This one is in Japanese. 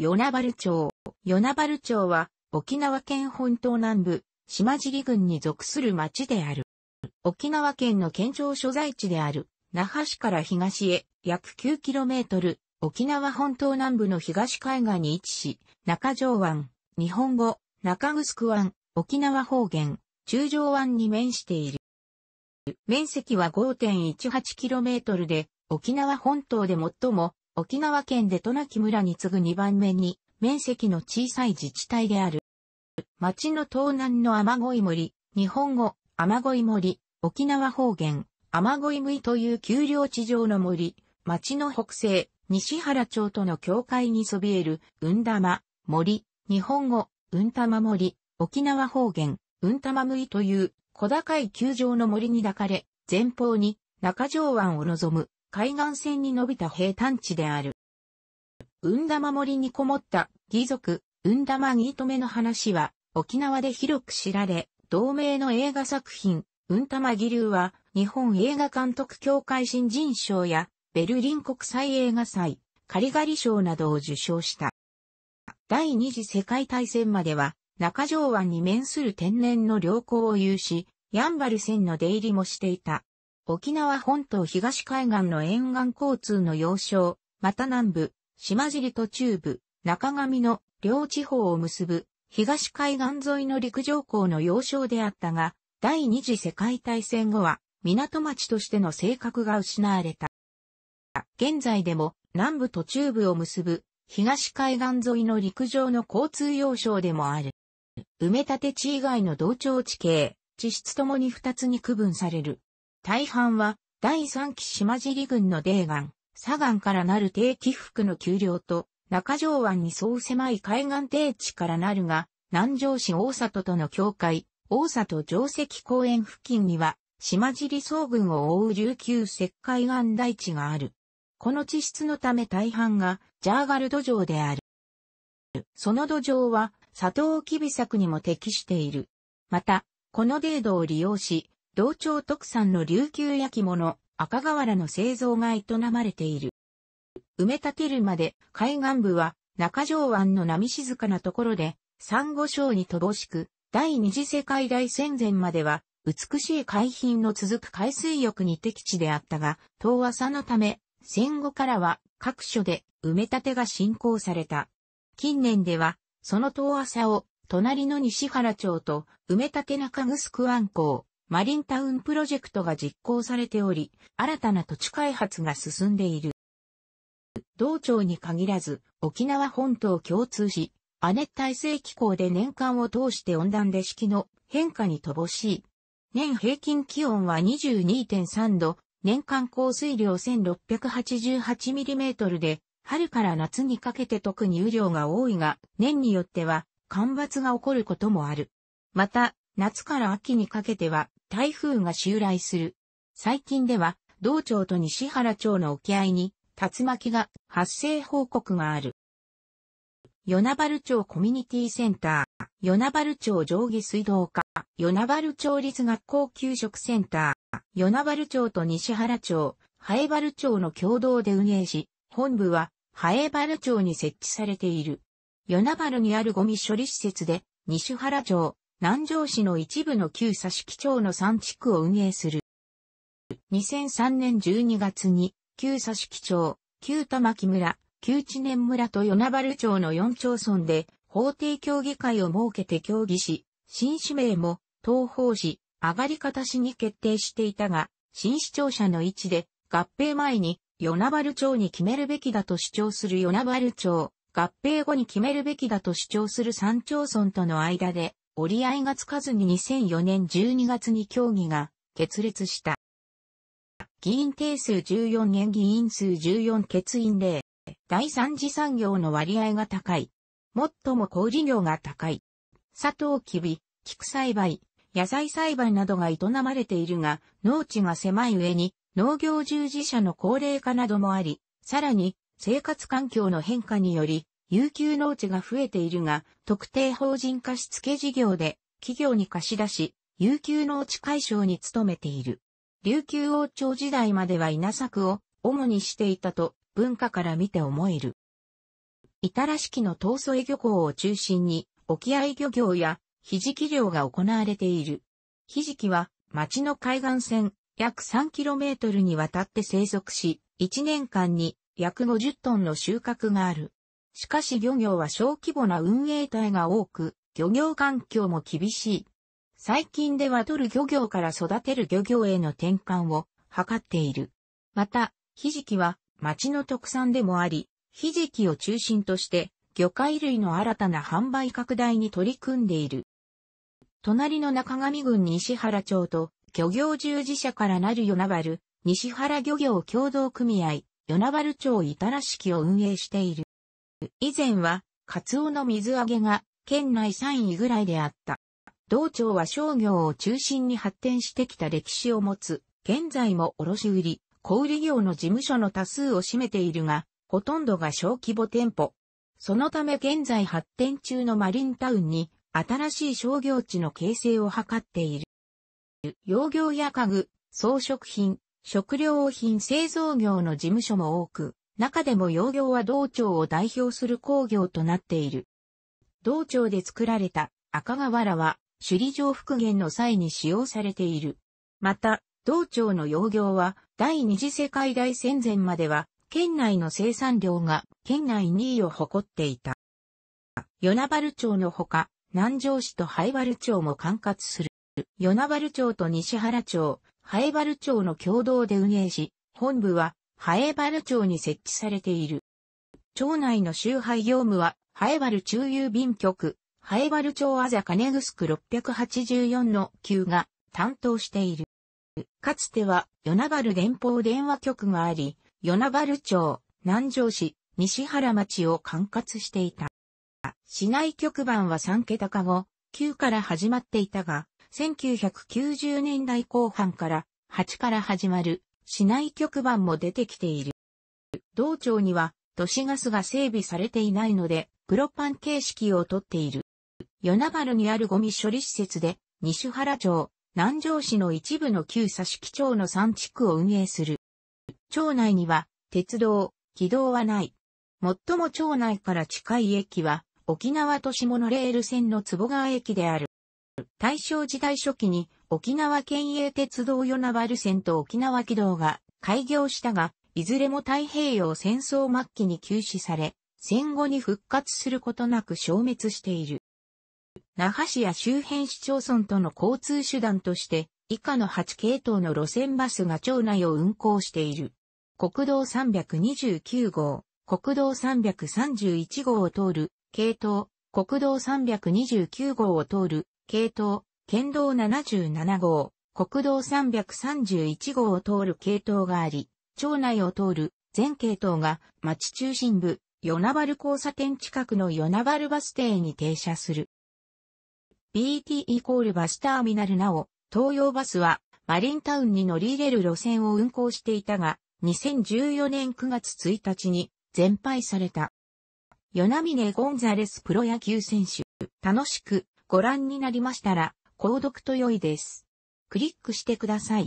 与那原町。与那原町は、沖縄県本島南部、島尻郡に属する町である。沖縄県の県庁所在地である、那覇市から東へ約 9km、沖縄本島南部の東海岸に位置し、中条湾、日本語、中城湾、沖縄方言、中条湾に面している。面積は 5.18km で、沖縄本島で最も沖縄県で渡名喜村に次ぐ2番目に面積の小さい自治体である。町の東南の雨乞い森、日本語、雨乞い森、沖縄方言、雨乞い森という丘陵地上の森、町の北西、西原町との境界にそびえる、うん玉、森、日本語、うん玉森、沖縄方言、うん玉森という小高い球場の森に抱かれ、前方に中条湾を望む海岸線に伸びた平坦地である。うんだま森にこもった義族、うんだまギーの話は、沖縄で広く知られ、同名の映画作品、うんたま義流は、日本映画監督協会新人賞や、ベルリン国際映画祭、カリガリ賞などを受賞した。第二次世界大戦までは、中条湾に面する天然の良好を有し、ヤンバル線の出入りもしていた。沖縄本島東海岸の沿岸交通の要衝、また南部、島尻と中部、中上の両地方を結ぶ東海岸沿いの陸上港の要衝であったが、第二次世界大戦後は港町としての性格が失われた。現在でも南部と中部を結ぶ東海岸沿いの陸上の交通要衝でもある。埋め立て地以外の同調地形、地質ともに二つに区分される。大半は第3期島尻軍の泥岩、砂岩からなる低起伏の丘陵と中条湾にそう狭い海岸低地からなるが、南城市大里との境界、大里城跡公園付近には、島尻総群を覆う琉球石灰岩台地がある。この地質のため大半がジャーガル土壌である。その土壌は、砂糖キビ作にも適している。また、この程度を利用し、同町特産の琉球焼き物、赤瓦の製造が営まれている。埋め立てるまで海岸部は中条湾の波静かなところで、珊瑚礁に乏しく、第二次世界大戦前までは美しい海浜の続く海水浴に適地であったが、遠浅のため、戦後からは各所で埋め立てが進行された。近年では、その遠浅を隣の西原町と埋め立て中城湾港、マリンタウンプロジェクトが実行されており、新たな土地開発が進んでいる。同町に限らず、沖縄本島共通し、亜熱帯性気候で年間を通して温暖で四季の変化に乏しい。年平均気温は22.3度、年間降水量 1688mm で、春から夏にかけて特に雨量が多いが、年によっては干ばつが起こることもある。また、夏から秋にかけては台風が襲来する。最近では、道庁と西原町の沖合に、竜巻が発生報告がある。与那原町コミュニティセンター、与那原町上下水道課、与那原町立学校給食センター、与那原町と西原町、ハエバル町の共同で運営し、本部は、ハエバル町に設置されている。与那原にあるゴミ処理施設で、西原町、南城市の一部の旧佐敷町の3地区を運営する。2003年12月に、旧佐敷町、旧玉木村、旧知念村と与那原町の4町村で、法定協議会を設けて協議し、新市名も、東方市、上がり方市に決定していたが、新市庁舎の位置で、合併前に、与那原町に決めるべきだと主張する与那原町、合併後に決めるべきだと主張する3町村との間で、折り合いがつかずに2004年12月に協議が決裂した。議員定数14年議員数14欠員例。第三次産業の割合が高い。最も小売業が高い。砂糖きび、菊栽培、野菜栽培などが営まれているが、農地が狭い上に農業従事者の高齢化などもあり、さらに生活環境の変化により有給農地が増えているが、特定法人貸付事業で企業に貸し出し、有給農地解消に努めている。琉球王朝時代までは稲作を主にしていたと文化から見て思える。板らしきの東添漁港を中心に沖合漁業やひじき漁が行われている。ひじきは町の海岸線約 3km にわたって生息し、1年間に約50トンの収穫がある。しかし漁業は小規模な運営体が多く、漁業環境も厳しい。最近では取る漁業から育てる漁業への転換を図っている。また、ひじきは町の特産でもあり、ひじきを中心として魚介類の新たな販売拡大に取り組んでいる。隣の中上郡西原町と漁業従事者からなる与那原西原漁業協同組合与那原町板らしきを運営している。以前は、カツオの水揚げが県内3位ぐらいであった。道庁は商業を中心に発展してきた歴史を持つ、現在も卸売、小売業の事務所の多数を占めているが、ほとんどが小規模店舗。そのため現在発展中のマリンタウンに新しい商業地の形成を図っている。洋業や家具、装飾品、食料品製造業の事務所も多く、中でも洋行は道庁を代表する工業となっている。道庁で作られた赤瓦は首里城復元の際に使用されている。また、道庁の洋行は第二次世界大戦前までは県内の生産量が県内2位を誇っていた。与那原町のほか、南城市と灰原町も管轄する。与那原町と西原町、灰原町の共同で運営し、本部はハエバル町に設置されている。町内の集配業務は、ハエバル中郵便局、ハエバル町アザカネグスク684の9が担当している。かつては、ヨナバル連邦電話局があり、ヨナバル町、南城市、西原町を管轄していた。市内局番は3桁化後、9から始まっていたが、1990年代後半から8から始まる市内局番も出てきている。道庁には都市ガスが整備されていないので、プロパン形式をとっている。与那原にあるゴミ処理施設で、西原町、南城市の一部の旧佐敷町の3地区を運営する。町内には、鉄道、軌道はない。最も町内から近い駅は、沖縄都市モノレール線の坪川駅である。大正時代初期に沖縄県営鉄道与那原線と沖縄軌道が開業したが、いずれも太平洋戦争末期に休止され、戦後に復活することなく消滅している。那覇市や周辺市町村との交通手段として、以下の8系統の路線バスが町内を運行している。国道329号、国道331号を通る、系統、国道329号を通る、系統、県道77号、国道331号を通る系統があり、町内を通る全系統が町中心部、与那原交差点近くの与那原バス停に停車する。BT イコールバスターミナルなお、東洋バスはマリンタウンに乗り入れる路線を運行していたが、2014年9月1日に全廃された。与那峰ゴンザレスプロ野球選手、楽しくご覧になりましたら、購読と良いです。クリックしてください。